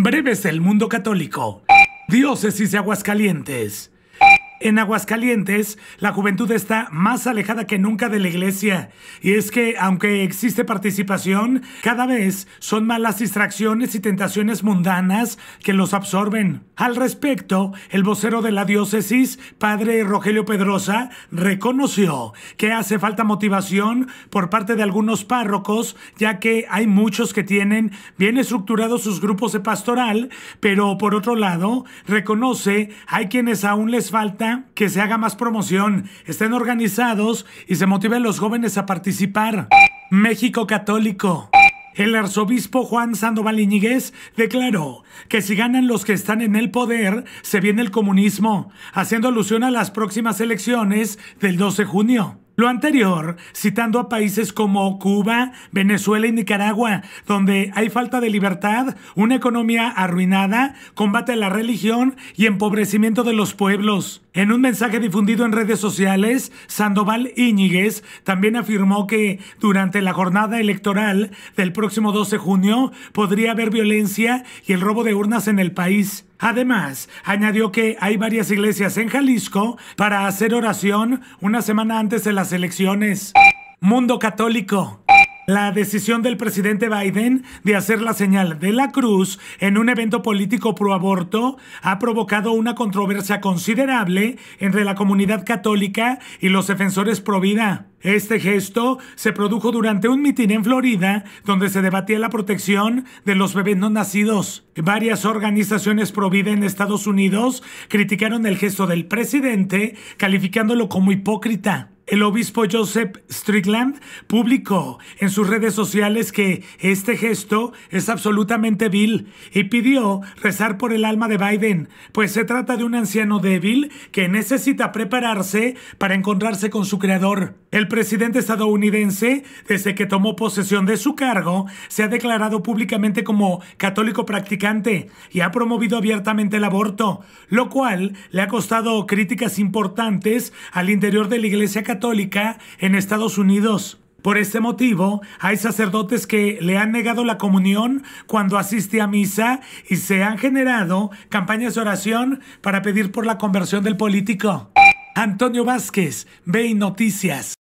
Breves del mundo católico. Diócesis de Aguascalientes. En Aguascalientes, la juventud está más alejada que nunca de la iglesia. Y es que, aunque existe participación, cada vez son malas distracciones y tentaciones mundanas que los absorben. Al respecto, el vocero de la diócesis, padre Rogelio Pedrosa, reconoció que hace falta motivación por parte de algunos párrocos, ya que hay muchos que tienen bien estructurados sus grupos de pastoral, pero por otro lado, reconoce hay quienes aún les falta que se haga más promoción, estén organizados y se motiven los jóvenes a participar. México Católico. El arzobispo Juan Sandoval Iñiguez declaró que si ganan los que están en el poder, se viene el comunismo, haciendo alusión a las próximas elecciones del 12 de junio. Lo anterior, citando a países como Cuba, Venezuela y Nicaragua, donde hay falta de libertad, una economía arruinada, combate a la religión y empobrecimiento de los pueblos. En un mensaje difundido en redes sociales, Sandoval Íñiguez también afirmó que durante la jornada electoral del próximo 12 de junio podría haber violencia y el robo de urnas en el país. Además, añadió que hay varias iglesias en Jalisco para hacer oración una semana antes de las elecciones. Mundo Católico. La decisión del presidente Biden de hacer la señal de la cruz en un evento político proaborto ha provocado una controversia considerable entre la comunidad católica y los defensores pro vida. Este gesto se produjo durante un mitin en Florida donde se debatía la protección de los bebés no nacidos. Varias organizaciones pro vida en Estados Unidos criticaron el gesto del presidente calificándolo como hipócrita. El obispo Joseph Strickland publicó en sus redes sociales que este gesto es absolutamente vil y pidió rezar por el alma de Biden, pues se trata de un anciano débil que necesita prepararse para encontrarse con su creador. El presidente estadounidense, desde que tomó posesión de su cargo, se ha declarado públicamente como católico practicante y ha promovido abiertamente el aborto, lo cual le ha costado críticas importantes al interior de la Iglesia Católica en Estados Unidos. Por este motivo, hay sacerdotes que le han negado la comunión cuando asiste a misa y se han generado campañas de oración para pedir por la conversión del político. Antonio Vázquez, Noticias.